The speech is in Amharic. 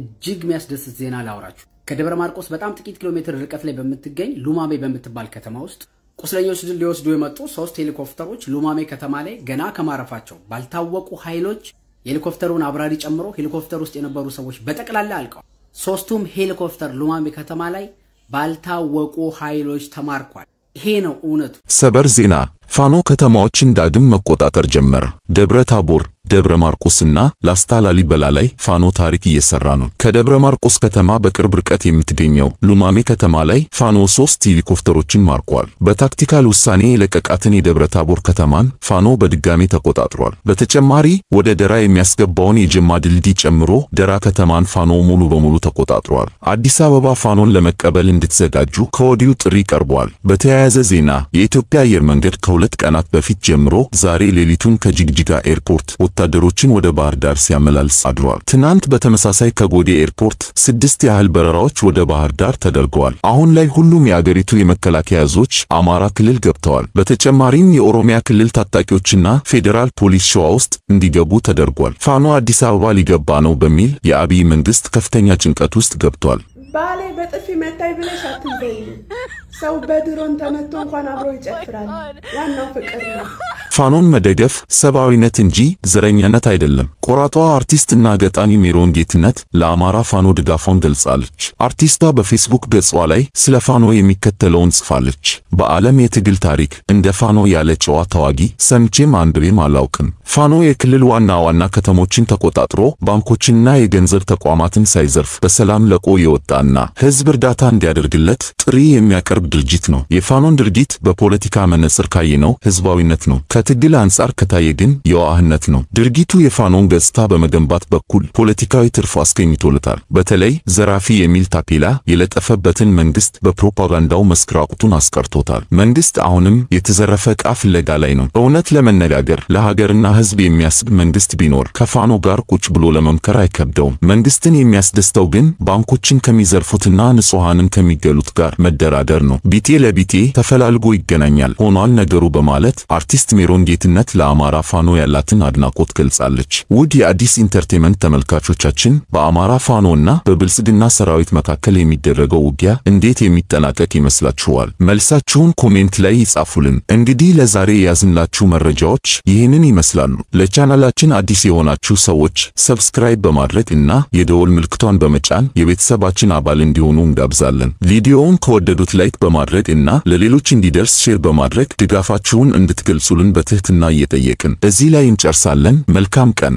እጅግ የሚያስደስት ዜና ላውራችሁ። ከደብረ ማርቆስ በጣም ጥቂት ኪሎ ሜትር ርቀት ላይ በምትገኝ ሉማሜ በምትባል ከተማ ውስጥ ቁስለኞች ሊወስዱ የመጡ ሶስት ሄሊኮፕተሮች ሉማሜ ከተማ ላይ ገና ከማረፋቸው ባልታወቁ ኃይሎች የሄሊኮፕተሩን አብራሪ ጨምሮ ሄሊኮፕተር ውስጥ የነበሩ ሰዎች በጠቅላላ አልቀዋል። ሶስቱም ሄሊኮፕተር ሉማሜ ከተማ ላይ ባልታወቁ ኃይሎች ተማርኳል። ይሄ ነው እውነቱ። ሰበር ዜና ፋኖ ከተማዎችን ዳግም መቆጣጠር ጀመረ። ደብረ ታቦር፣ ደብረ ማርቆስና ላስታ ላሊበላ ላይ ፋኖ ታሪክ እየሰራ ነው። ከደብረ ማርቆስ ከተማ በቅርብ ርቀት የምትገኘው ሉማሜ ከተማ ላይ ፋኖ ሶስት ሄሊኮፕተሮችን ማርኳል። በታክቲካል ውሳኔ የለቀቃትን የደብረ ታቦር ከተማን ፋኖ በድጋሚ ተቆጣጥሯል። በተጨማሪ ወደ ደራ የሚያስገባውን የጀማ ድልድይ ጨምሮ ደራ ከተማን ፋኖ ሙሉ በሙሉ ተቆጣጥሯል። አዲስ አበባ ፋኖን ለመቀበል እንድትዘጋጁ ከወዲሁ ጥሪ ቀርቧል። በተያያዘ ዜና የኢትዮጵያ አየር መንገድ ከሁለት ቀናት በፊት ጀምሮ ዛሬ ሌሊቱን ከጅግጅጋ ኤርፖርት ወታደሮችን ወደ ባህር ዳር ሲያመላልስ አድሯል። ትናንት በተመሳሳይ ከጎዴ ኤርፖርት ስድስት ያህል በረራዎች ወደ ባህር ዳር ተደርገዋል። አሁን ላይ ሁሉም የአገሪቱ የመከላከያ እዞች አማራ ክልል ገብተዋል። በተጨማሪም የኦሮሚያ ክልል ታጣቂዎችና ፌዴራል ፖሊስ ሸዋ ውስጥ እንዲገቡ ተደርጓል። ፋኖ አዲስ አበባ ሊገባ ነው በሚል የአብይ መንግስት ከፍተኛ ጭንቀት ውስጥ ገብቷል። ባሌ በጥፊ መታኝ ብለሽ አትዘኝ። ሰው በድሮን ተመቶ እንኳን አብሮ ይጨፍራል። ዋናው ፍቅር ነው። ፋኖን መደገፍ ሰብአዊነት እንጂ ዘረኛነት አይደለም። ቆራጧ አርቲስትና ገጣሚ ሜሮን ጌትነት ለአማራ ፋኖ ድጋፏን ገልጻለች። አርቲስቷ በፌስቡክ ገጿ ላይ ስለ ፋኖ የሚከተለውን ጽፋለች። በዓለም የትግል ታሪክ እንደ ፋኖ ያለ ጨዋ ተዋጊ ሰምቼም አንድሬም አላውቅም። ፋኖ የክልል ዋና ዋና ከተሞችን ተቆጣጥሮ ባንኮችንና የገንዘብ ተቋማትን ሳይዘርፍ በሰላም ለቆ የወጣና ሕዝብ እርዳታ እንዲያደርግለት ጥሪ የሚያቀርብ ድርጅት ነው። የፋኖን ድርጊት በፖለቲካ መነጽር ካየነው ሕዝባዊነት ነው። ከትግል አንጻር ከታየ ግን የዋህነት ነው። ድርጊቱ የፋኖን ገጽታ በመገንባት በኩል ፖለቲካዊ ትርፍ አስገኝቶለታል። በተለይ ዘራፊ የሚል ታፔላ የለጠፈበትን መንግስት በፕሮፓጋንዳው መስክራቁቱን አስቀርቶታል። መንግስት አሁንም የተዘረፈ ዕቃ ፍለጋ ላይ ነው። እውነት ለመነጋገር ለሀገርና ህዝብ የሚያስብ መንግስት ቢኖር ከፋኖ ጋር ቁጭ ብሎ ለመምከር አይከብደውም። መንግስትን የሚያስደስተው ግን ባንኮችን ከሚዘርፉትና ንጹሐንን ከሚገሉት ጋር መደራደር ነው። ቢጤ ለቢጤ ተፈላልጎ ይገናኛል ሆኗል ነገሩ በማለት አርቲስት ሜሮ ሜሮን ጌትነት ለአማራ ፋኖ ያላትን አድናቆት ገልጻለች። ውድ የአዲስ ኢንተርቴንመንት ተመልካቾቻችን በአማራ ፋኖ እና በብልጽግና ሰራዊት መካከል የሚደረገው ውጊያ እንዴት የሚጠናቀቅ ይመስላችኋል? መልሳችሁን ኮሜንት ላይ ይጻፉልን። እንግዲህ ለዛሬ የያዝንላችሁ መረጃዎች ይህንን ይመስላሉ። ለቻናላችን አዲስ የሆናችሁ ሰዎች ሰብስክራይብ በማድረግ እና የደወል ምልክቷን በመጫን የቤተሰባችን አባል እንዲሆኑ እንጋብዛለን። ቪዲዮውን ከወደዱት ላይክ በማድረግ እና ለሌሎች እንዲደርስ ሼር በማድረግ ድጋፋችሁን እንድትገልጹልን ጉልበትህ ትናየጠየቅን እዚህ ላይ እንጨርሳለን። መልካም ቀን።